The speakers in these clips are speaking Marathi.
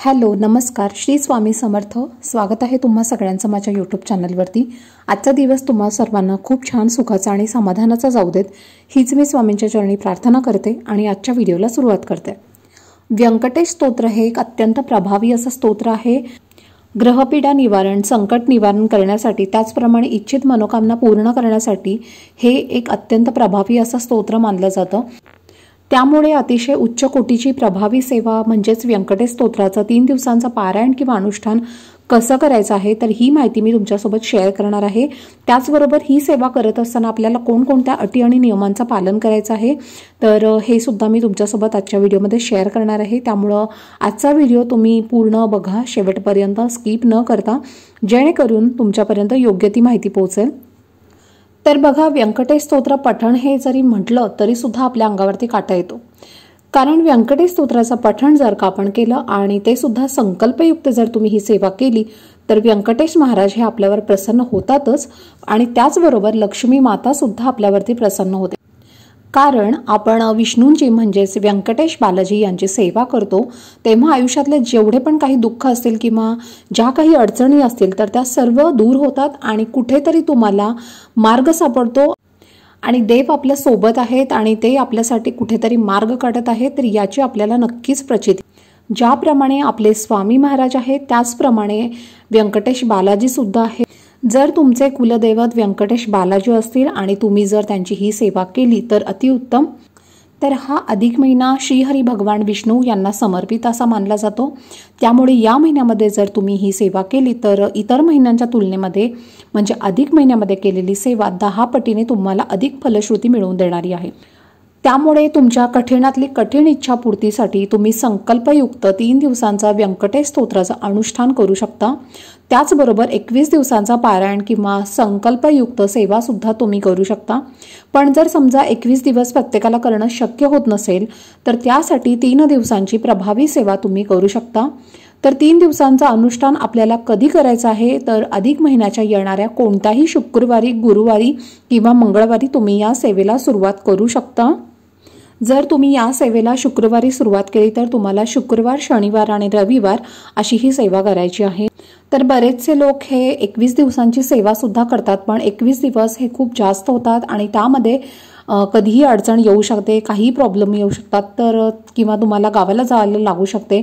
हॅलो नमस्कार श्री स्वामी समर्थ स्वागत आहे तुम्हा सगळ्यांचं माझ्या यूट्यूब चॅनलवरती आजचा दिवस तुम्हा सर्वांना खूप छान सुखाचा आणि समाधानाचा जाऊ देत हीच मी स्वामींच्या चरणी प्रार्थना करते आणि आजच्या व्हिडिओला सुरुवात करते व्यंकटेश स्तोत्र हे एक अत्यंत प्रभावी असं स्तोत्र आहे ग्रहपीडा निवारण संकट निवारण करण्यासाठी त्याचप्रमाणे इच्छित मनोकामना पूर्ण करण्यासाठी हे एक अत्यंत प्रभावी असं स्तोत्र मानलं जातं त्यामुळे अतिशय उच्च कोटीची प्रभावी सेवा म्हणजेच व्यंकटेश स्तोत्राचं तीन दिवसांचं पारायण किंवा अनुष्ठान कसं करायचं आहे तर ही माहिती मी तुमच्यासोबत शेअर करणार आहे त्याचबरोबर ही सेवा करत असताना आपल्याला कोणकोणत्या अटी आणि नियमांचं पालन करायचं आहे तर हे सुद्धा मी तुमच्यासोबत आजच्या व्हिडिओमध्ये शेअर करणार आहे त्यामुळं आजचा व्हिडिओ तुम्ही पूर्ण बघा शेवटपर्यंत स्किप न करता जेणेकरून तुमच्यापर्यंत योग्य ती माहिती पोहोचेल तर बघा व्यंकटेश स्तोत्र पठण हे जरी म्हटलं तरी सुद्धा आपल्या अंगावरती काटा येतो कारण व्यंकटेश स्तोत्राचं पठण जर का आपण केलं आणि ते सुद्धा संकल्पयुक्त जर तुम्ही ही सेवा केली तर व्यंकटेश महाराज हे आपल्यावर प्रसन्न होतातच आणि त्याचबरोबर लक्ष्मी माता सुद्धा आपल्यावरती प्रसन्न होते कारण आपण विष्णूंची म्हणजेच व्यंकटेश बालाजी यांची सेवा करतो तेव्हा आयुष्यातले जेवढे पण काही दुःख असतील किंवा ज्या काही अडचणी असतील तर त्या सर्व दूर होतात आणि कुठेतरी तुम्हाला मार्ग सापडतो आणि देव आपल्या सोबत आहेत आणि ते आपल्यासाठी कुठेतरी मार्ग काढत आहेत तर याची आपल्याला नक्कीच प्रचिती ज्याप्रमाणे आपले स्वामी महाराज आहेत त्याचप्रमाणे व्यंकटेश बालाजीसुद्धा आहेत जर तुमचे कुलदैवत व्यंकटेश बालाजी असतील आणि तुम्ही जर त्यांची ही सेवा केली तर अतिउत्तम तर हा अधिक महिना श्रीहरी भगवान विष्णू यांना समर्पित असा मानला जातो त्यामुळे या महिन्यामध्ये जर तुम्ही ही सेवा केली तर इतर महिन्यांच्या तुलनेमध्ये म्हणजे अधिक महिन्यामध्ये केलेली सेवा दहा पटीने तुम्हाला अधिक फलश्रुती मिळवून देणारी आहे त्यामुळे तुमच्या कठीणातली कठीण इच्छापूर्तीसाठी तुम्ही संकल्पयुक्त तीन दिवसांचा व्यंकटेश स्तोत्राचं अनुष्ठान करू शकता त्याचबरोबर एकवीस दिवसांचा पारायण किंवा संकल्पयुक्त सेवासुद्धा तुम्ही करू शकता पण जर समजा एकवीस दिवस प्रत्येकाला करणं शक्य होत नसेल तर त्यासाठी तीन दिवसांची प्रभावी सेवा तुम्ही करू शकता तर तीन दिवसांचा अनुष्ठान आपल्याला कधी करायचं आहे तर अधिक महिन्याच्या येणाऱ्या कोणत्याही शुक्रवारी गुरुवारी किंवा मंगळवारी तुम्ही या सेवेला सुरुवात करू शकता जर तुम्ही या सेवेला शुक्रवारी सुरुवात केली तर तुम्हाला शुक्रवार शनिवार आणि रविवार अशी ही सेवा करायची आहे तर बरेचसे लोक हे एकवीस दिवसांची सेवा सुद्धा करतात पण एकवीस दिवस हे खूप जास्त होतात आणि त्यामध्ये कधीही अडचण येऊ शकते काही प्रॉब्लेम येऊ शकतात तर किंवा तुम्हाला गावाला जायला लागू शकते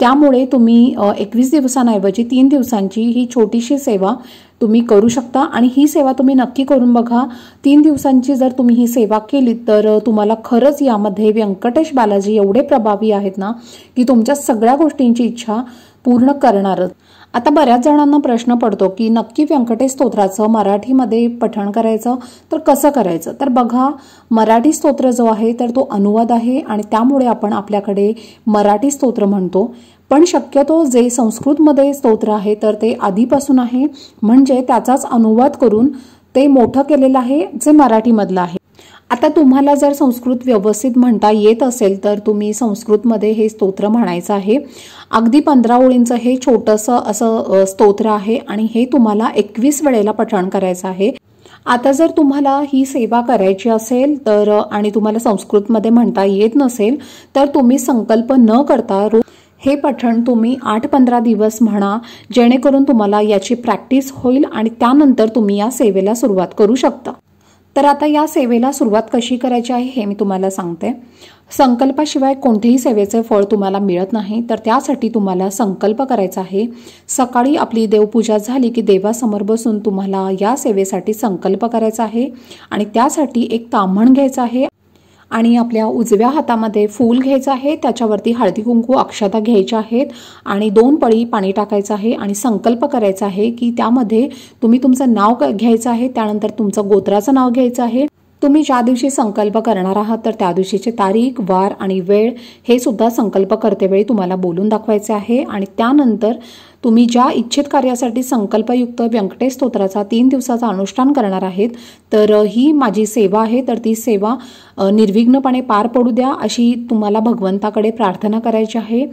त्यामुळे तुम्ही एकवीस दिवसांऐवजी तीन दिवसांची ही छोटीशी सेवा तुम्ही करू शकता आणि ही सेवा तुम्ही नक्की करून बघा तीन दिवसांची जर तुम्ही ही सेवा केली तर तुम्हाला खरंच यामध्ये व्यंकटेश बालाजी एवढे प्रभावी आहेत ना की तुमच्या सगळ्या गोष्टींची इच्छा पूर्ण करणारच आता बऱ्याच जणांना प्रश्न पडतो की नक्की व्यंकटेश स्तोत्राचं मराठीमध्ये पठण करायचं तर कसं करायचं तर बघा मराठी स्तोत्र जो आहे तर तो अनुवाद आहे आणि त्यामुळे आपण आपल्याकडे मराठी स्तोत्र म्हणतो पण शक्यतो जे संस्कृतमध्ये स्तोत्र आहे तर ते आधीपासून आहे म्हणजे त्याचाच अनुवाद करून ते मोठं केलेलं आहे जे मराठीमधलं आहे आता तुम्हाला जर संस्कृत व्यवस्थित म्हणता येत असेल तर तुम्ही संस्कृतमध्ये हे स्तोत्र म्हणायचं आहे अगदी पंधरा ओळींचं हे छोटंसं असं स्तोत्र आहे आणि हे तुम्हाला एकवीस वेळेला पठण करायचं आहे आता जर तुम्हाला ही सेवा करायची असेल तर आणि तुम्हाला संस्कृतमध्ये म्हणता येत नसेल तर तुम्ही संकल्प न करता रोज हे पठण तुम्ही आठ पंधरा दिवस म्हणा जेणेकरून तुम्हाला याची प्रॅक्टिस होईल आणि त्यानंतर तुम्ही या सेवेला सुरुवात करू शकता तर आता या सेवेला सुरुवात कशी करायची आहे हे मी तुम्हाला सांगते संकल्पाशिवाय कोणतेही सेवेचे फळ तुम्हाला मिळत नाही तर त्यासाठी तुम्हाला संकल्प करायचा आहे सकाळी आपली देवपूजा झाली की देवासमोर बसून तुम्हाला या सेवेसाठी संकल्प करायचा आहे आणि त्यासाठी एक ताम्हण घ्यायचं आहे आणि आपल्या उजव्या हातामध्ये फूल घ्यायचं आहे त्याच्यावरती हळदी कुंकू अक्षता घ्यायच्या आहेत आणि दोन पळी पाणी टाकायचं आहे आणि संकल्प करायचा आहे की त्यामध्ये तुम्ही तुमचं नाव घ्यायचं आहे त्यानंतर तुमचं गोत्राचं नाव घ्यायचं आहे तुम्ही ज्या दिवशी संकल्प करणार आहात तर त्या दिवशीची तारीख वार आणि वेळ हे सुद्धा संकल्प करतेवेळी तुम्हाला बोलून दाखवायचे आहे आणि त्यानंतर तुम्ही ज्या इच्छित कार्यासाठी संकल्पयुक्त व्यंकटेश स्तोत्राचा तीन दिवसाचा अनुष्ठान करणार आहेत तर ही माझी सेवा आहे तर ती सेवा निर्विघ्नपणे पार पडू द्या अशी तुम्हाला भगवंताकडे प्रार्थना करायची आहे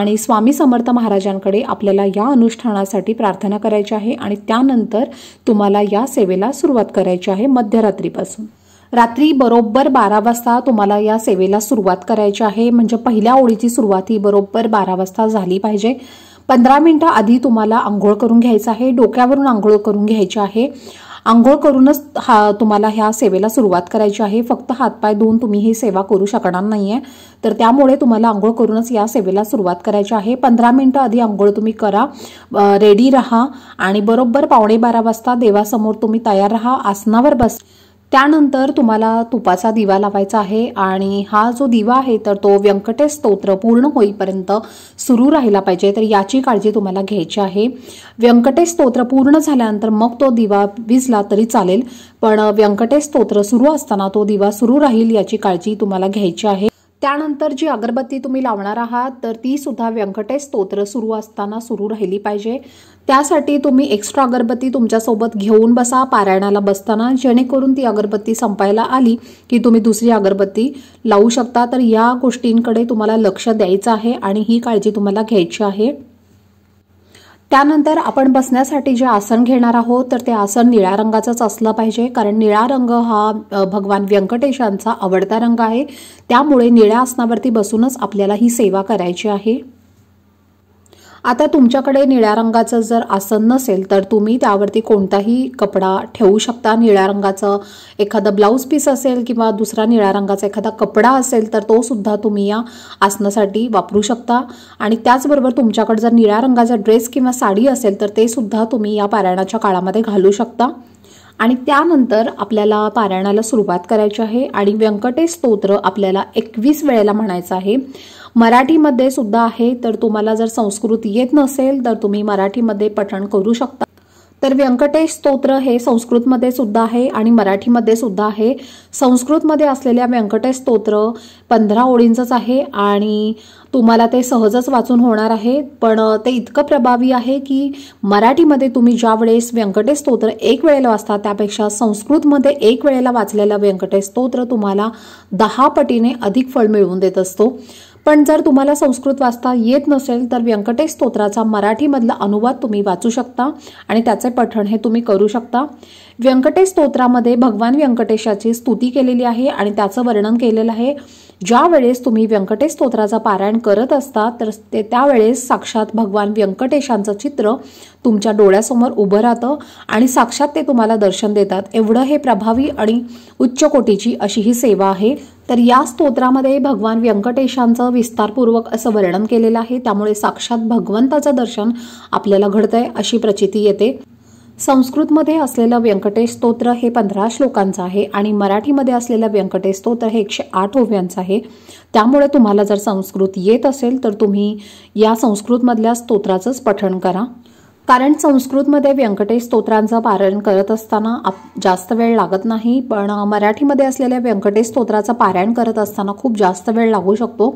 आणि स्वामी समर्थ महाराजांकडे आपल्याला या अनुष्ठानासाठी प्रार्थना करायची आहे आणि त्यानंतर तुम्हाला या सेवेला सुरुवात करायची आहे मध्यरात्रीपासून रात्री बरोबर बारा वाजता तुम्हाला या सेवेला सुरुवात करायची आहे म्हणजे पहिल्या ओळीची सुरुवात ही बरोबर बारा वाजता झाली पाहिजे पंधरा मिनटं आधी तुम्हाला आंघोळ करून घ्यायचं आहे डोक्यावरून आंघोळ करून घ्यायची आहे आंघोळ करूनच हा तुम्हाला ह्या सेवेला सुरुवात करायची आहे फक्त हातपाय धुवून तुम्ही ही सेवा करू शकणार नाही आहे तर त्यामुळे तुम्हाला आंघोळ करूनच या सेवेला सुरुवात करायची आहे पंधरा मिनटं आधी आंघोळ तुम्ही करा रेडी राहा आणि बरोबर पावणे बारा वाजता देवासमोर तुम्ही तयार राहा आसनावर बस त्यानंतर तुम्हाला तुपाचा दिवा लावायचा आहे आणि हा जो दिवा आहे तर तो व्यंकटेश स्तोत्र पूर्ण होईपर्यंत सुरू राहिला पाहिजे तर याची काळजी तुम्हाला घ्यायची आहे व्यंकटेश स्तोत्र पूर्ण झाल्यानंतर मग तो दिवा विजला तरी चालेल पण व्यंकटेश स्तोत्र सुरू असताना तो दिवा सुरू राहील याची काळजी तुम्हाला घ्यायची आहे त्यानंतर जी अगरबत्ती तुम्ही लावणार आहात तर ती सुद्धा व्यंकटेश स्तोत्र सुरू असताना सुरू राहिली पाहिजे त्यासाठी तुम्ही एक्स्ट्रा अगरबत्ती तुमच्यासोबत घेऊन बसा पारायणाला बसताना जेणेकरून ती अगरबत्ती संपायला आली की तुम्ही दुसरी अगरबत्ती लावू शकता तर या गोष्टींकडे तुम्हाला लक्ष द्यायचं आहे आणि ही काळजी तुम्हाला घ्यायची आहे त्यानंतर आपण बसण्यासाठी जे आसन घेणार आहोत तर ते आसन निळ्या रंगाचंच असलं पाहिजे कारण निळा रंग हा भगवान व्यंकटेशांचा आवडता रंग आहे त्यामुळे निळ्या आसनावरती बसूनच आपल्याला ही सेवा करायची आहे आता तुमच्याकडे निळ्या रंगाचं जर आसन नसेल तर तुम्ही त्यावरती कोणताही कपडा ठेवू शकता निळ्या रंगाचं एखादं ब्लाऊज पीस असेल किंवा दुसरा निळ्या रंगाचा एखादा कपडा असेल तर तो सुद्धा तुम्ही या आसनासाठी वापरू शकता आणि त्याचबरोबर तुमच्याकडे जर निळ्या रंगाचा ड्रेस किंवा साडी असेल तर ते सुद्धा तुम्ही या पारायणाच्या काळामध्ये घालू शकता आणि त्यानंतर आपल्याला पारायणाला सुरुवात करायची आहे आणि व्यंकटेश स्तोत्र आपल्याला एकवीस वेळेला म्हणायचं आहे मराठीमध्ये सुद्धा आहे तर तुम्हाला जर संस्कृत येत नसेल तर तुम्ही मराठीमध्ये पठण करू शकता तर व्यंकटेश स्तोत्र हे संस्कृतमध्ये सुद्धा आहे आणि मराठीमध्ये सुद्धा आहे संस्कृतमध्ये असलेल्या व्यंकटेश स्तोत्र पंधरा ओळींचंच आहे आणि तुम्हाला ते सहजच वाचून होणार आहे पण ते इतकं प्रभावी आहे की मराठीमध्ये तुम्ही ज्या वेळेस व्यंकटेश स्तोत्र एक वेळेला वाचता त्यापेक्षा संस्कृतमध्ये एक वेळेला वाचलेला व्यंकटेश स्तोत्र तुम्हाला दहा पटीने अधिक फळ मिळवून देत असतो पण जर तुम्हाला संस्कृत वाचता येत नसेल तर व्यंकटेश स्तोत्राचा मराठीमधला अनुवाद तुम्ही वाचू शकता आणि त्याचे पठण हे तुम्ही करू शकता व्यंकटेश स्तोत्रामध्ये भगवान व्यंकटेशाची स्तुती केलेली आहे आणि त्याचं वर्णन केलेलं आहे ज्या वेळेस तुम्ही व्यंकटेश स्तोत्राचा पारायण करत असता तर ते त्यावेळेस साक्षात भगवान व्यंकटेशांचं चित्र तुमच्या डोळ्यासमोर उभं राहतं आणि साक्षात ते तुम्हाला दर्शन देतात एवढं हे प्रभावी आणि उच्च कोटीची अशी ही सेवा आहे तर या स्तोत्रामध्ये भगवान व्यंकटेशांचं विस्तारपूर्वक असं वर्णन केलेलं आहे त्यामुळे साक्षात भगवंताचं दर्शन आपल्याला घडतंय अशी प्रचिती येते संस्कृतमध्ये असलेलं व्यंकटेश स्तोत्र हे पंधरा श्लोकांचं आहे आणि मराठीमध्ये असलेलं व्यंकटेश स्तोत्र हे एकशे आठ ओव्यांचं आहे त्यामुळे तुम्हाला जर संस्कृत येत असेल तर तुम्ही या संस्कृतमधल्या स्तोत्राचंच पठण करा कारण संस्कृतमध्ये व्यंकटेश स्तोत्रांचं पारायण करत असताना आप जास्त वेळ लागत नाही पण मराठीमध्ये असलेल्या व्यंकटेश स्तोत्राचं पारायण करत असताना खूप जास्त वेळ लागू शकतो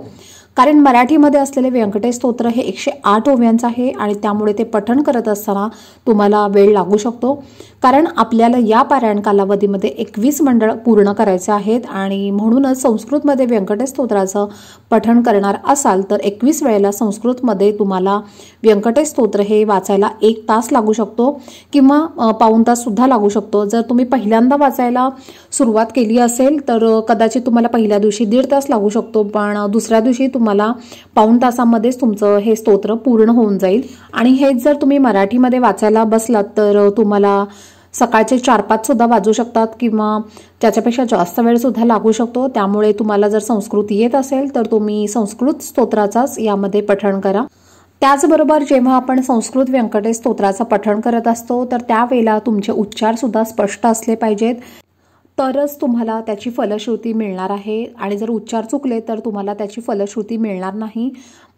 कारण मराठीमध्ये असलेले व्यंकटेश स्तोत्र हे एकशे आठ ओव्यांचं आहे आणि त्यामुळे ते पठण करत असताना तुम्हाला वेळ लागू शकतो कारण आपल्याला या पारायण कालावधीमध्ये एकवीस मंडळ पूर्ण करायचे आहेत आणि म्हणूनच संस्कृतमध्ये व्यंकटेश स्तोत्राचं पठण करणार असाल तर एकवीस वेळेला संस्कृतमध्ये तुम्हाला व्यंकटेश स्तोत्र हे वाचायला एक तास लागू शकतो किंवा पाऊन ताससुद्धा लागू शकतो जर तुम्ही पहिल्यांदा वाचायला सुरुवात केली असेल तर कदाचित तुम्हाला पहिल्या दिवशी दीड तास लागू शकतो पण दुसऱ्या दिवशी तुम्हाला पाऊण तासामध्येच तुमचं हे स्तोत्र पूर्ण होऊन जाईल आणि हेच जर तुम्ही मराठीमध्ये वाचायला बसलात तर तुम्हाला सकाळचे चार पाच सुद्धा वाजू शकतात किंवा त्याच्यापेक्षा जास्त वेळ सुद्धा लागू शकतो त्यामुळे तुम्हाला जर संस्कृत येत असेल तर तुम्ही संस्कृत स्तोत्राचाच यामध्ये पठण करा त्याचबरोबर जेव्हा आपण संस्कृत व्यंकटेश स्तोत्राचं पठण करत असतो तर त्यावेळेला तुमचे उच्चार सुद्धा स्पष्ट असले पाहिजेत तरच तुम्हाला त्याची फलश्रुती मिळणार आहे आणि जर उच्चार चुकले तर तुम्हाला त्याची फलश्रुती मिळणार नाही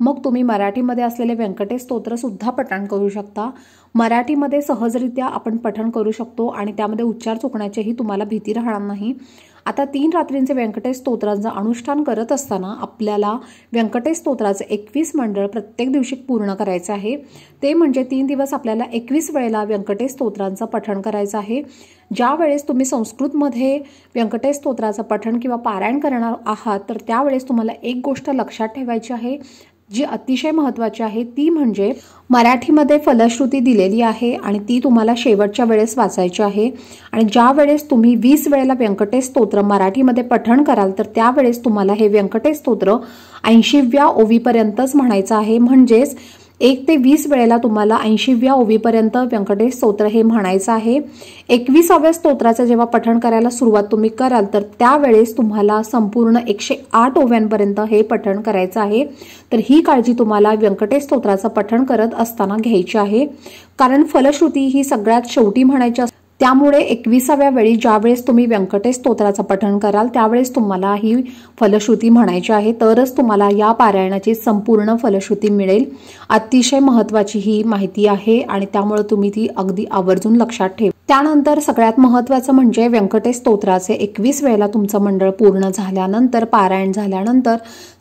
मग तुम्ही मराठीमध्ये असलेले व्यंकटेश स्तोत्रसुद्धा पठण करू शकता मराठीमध्ये सहजरित्या आपण पठण करू शकतो आणि त्यामध्ये उच्चार चुकण्याचीही तुम्हाला भीती राहणार नाही आता तीन रात्रींचे व्यंकटेश स्तोत्रांचं अनुष्ठान करत असताना आपल्याला व्यंकटेश स्तोत्राचं एकवीस मंडळ प्रत्येक दिवशी पूर्ण करायचं आहे ते म्हणजे तीन दिवस आपल्याला एकवीस वेळेला व्यंकटेश स्तोत्रांचं पठण करायचं आहे ज्या वेळेस तुम्ही संस्कृतमध्ये व्यंकटेश स्तोत्राचं पठण किंवा पारायण करणार आहात तर त्यावेळेस तुम्हाला एक गोष्ट लक्षात ठेवायची आहे जी अतिशय महत्त्वाची आहे ती म्हणजे मराठीमध्ये फलश्रुती दिलेली आहे आणि ती तुम्हाला शेवटच्या वेळेस वाचायची आहे आणि ज्या वेळेस तुम्ही वीस वेळेला व्यंकटेश स्तोत्र मराठीमध्ये पठण कराल तर त्यावेळेस तुम्हाला हे व्यंकटेश स्तोत्र ऐंशीव्या ओवीपर्यंतच म्हणायचं आहे म्हणजेच एक ते वीस वेळेला तुम्हाला ऐंशीव्या ओवीपर्यंत व्यंकटेश स्तोत्र हे म्हणायचं आहे एकविसाव्या स्तोत्राचं जेव्हा पठण करायला सुरुवात तुम्ही कराल तर त्यावेळेस तुम्हाला संपूर्ण एकशे आठ ओव्यांपर्यंत हे पठण करायचं आहे तर ही काळजी तुम्हाला व्यंकटेश स्तोत्राचं पठण करत असताना घ्यायची आहे कारण फलश्रुती ही सगळ्यात शेवटी म्हणायची त्यामुळे एकविसाव्या वेळी ज्यावेळेस तुम्ही व्यंकटेश स्तोत्राचं पठण कराल त्यावेळेस तुम्हाला ही फलश्रुती म्हणायची आहे तरच तुम्हाला या पारायणाची संपूर्ण फलश्रुती मिळेल अतिशय महत्त्वाची ही माहिती आहे आणि त्यामुळे तुम्ही ती अगदी आवर्जून लक्षात ठेव त्यानंतर सगळ्यात महत्त्वाचं म्हणजे व्यंकटेश स्तोत्राचे एकवीस वेळेला तुमचं मंडळ पूर्ण झाल्यानंतर पारायण झाल्यानंतर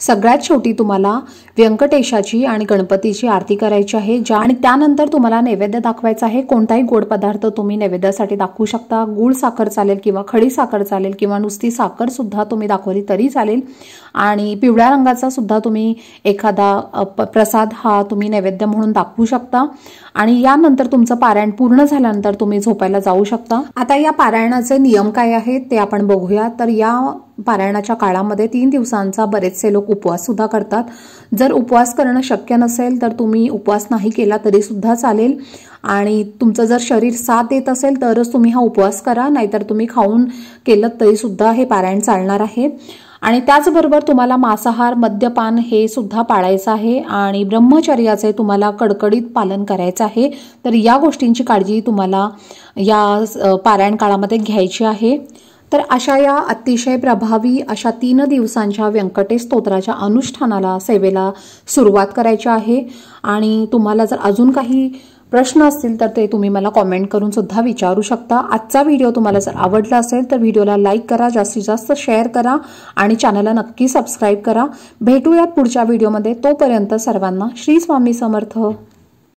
सगळ्यात शेवटी तुम्हाला व्यंकटेशाची आणि गणपतीची आरती करायची आहे ज्या आणि त्यानंतर तुम्हाला नैवेद्य दाखवायचं आहे कोणताही गोड पदार्थ तुम्ही नैवेद्यासाठी साठी दाखवू शकता गुळ साखर चालेल किंवा खडी साखर चालेल किंवा नुसती साखर सुद्धा तुम्ही दाखवली तरी चालेल आणि पिवळ्या रंगाचा सुद्धा तुम्ही एखादा प्रसाद हा तुम्ही नैवेद्य म्हणून दाखवू शकता आणि यानंतर तुमचं पारायण पूर्ण झाल्यानंतर तुम्ही झोपायला जाऊ शकता आता या पारायणाचे नियम काय आहेत ते आपण बघूया तर या पारायणाच्या काळामध्ये तीन दिवसांचा बरेचसे लोक उपवास सुद्धा करतात जर उपवास करणं शक्य नसेल तर तुम्ही उपवास नाही केला तरी सुद्धा चालेल आणि तुमचं जर शरीर साथ देत असेल तरच तुम्ही हा उपवास करा नाहीतर तुम्ही खाऊन केलं तरीसुद्धा हे पारायण चालणार आहे आणि त्याचबरोबर तुम्हाला मांसाहार मद्यपान हे सुद्धा पाळायचं आहे आणि ब्रह्मचर्याचे तुम्हाला कडकडीत पालन करायचं आहे तर या गोष्टींची काळजी तुम्हाला या पारायण काळामध्ये घ्यायची आहे तर अशा या अतिशय प्रभावी अशा तीन दिवसांच्या व्यंकटेश स्तोत्राच्या अनुष्ठानाला सेवेला सुरुवात करायची आहे आणि तुम्हाला जर अजून काही प्रश्न असतील तर ते तुम्ही मला कॉमेंट करून सुद्धा विचारू शकता आजचा व्हिडिओ तुम्हाला जर आवडला असेल तर व्हिडिओला लाईक करा जास्तीत जास्त शेअर करा आणि चॅनलला नक्की सबस्क्राईब करा भेटूयात पुढच्या व्हिडिओमध्ये तोपर्यंत सर्वांना श्री स्वामी समर्थ